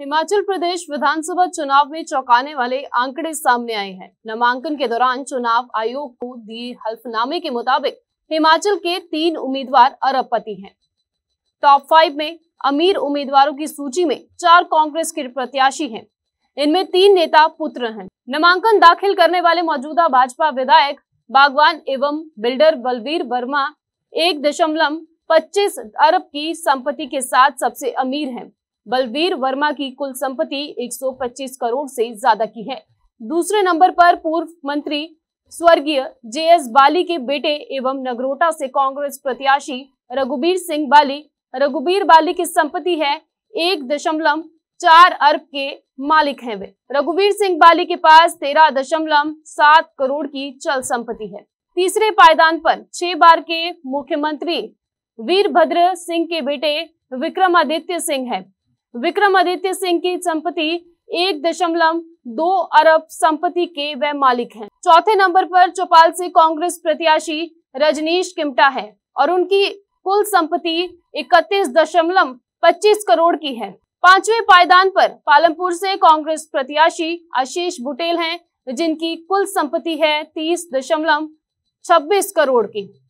हिमाचल प्रदेश विधानसभा चुनाव में चौंकाने वाले आंकड़े सामने आए हैं नामांकन के दौरान चुनाव आयोग को दिए हल्फनामे के मुताबिक हिमाचल के तीन उम्मीदवार अरबपति हैं टॉप फाइव में अमीर उम्मीदवारों की सूची में चार कांग्रेस के प्रत्याशी हैं इनमें तीन नेता पुत्र हैं नामांकन दाखिल करने वाले मौजूदा भाजपा विधायक बागवान एवं बिल्डर बलवीर वर्मा एक दशमलव पच्चीस अरब की संपत्ति के साथ सबसे अमीर हैं बलवीर वर्मा की कुल संपत्ति 125 करोड़ से ज्यादा की है दूसरे नंबर पर पूर्व मंत्री स्वर्गीय जे एस बाली के बेटे एवं नगरोटा से कांग्रेस प्रत्याशी रघुबीर सिंह बाली रघुबीर बाली की संपत्ति है एक दशमलव चार अरब के मालिक हैं वे रघुवीर सिंह बाली के पास तेरह दशमलव सात करोड़ की चल संपत्ति है तीसरे पायदान पर छह बार के मुख्यमंत्री वीरभद्र सिंह के बेटे विक्रमादित्य सिंह है विक्रमादित्य सिंह की संपत्ति एक दशमलव दो अरब संपत्ति के वे मालिक हैं। चौथे नंबर पर चौपाल से कांग्रेस प्रत्याशी रजनीश किमटा है और उनकी कुल संपत्ति इकतीस दशमलव पच्चीस करोड़ की है पांचवे पायदान पर पालमपुर से कांग्रेस प्रत्याशी आशीष बुटेल हैं जिनकी कुल संपत्ति है तीस दशमलव छब्बीस करोड़ की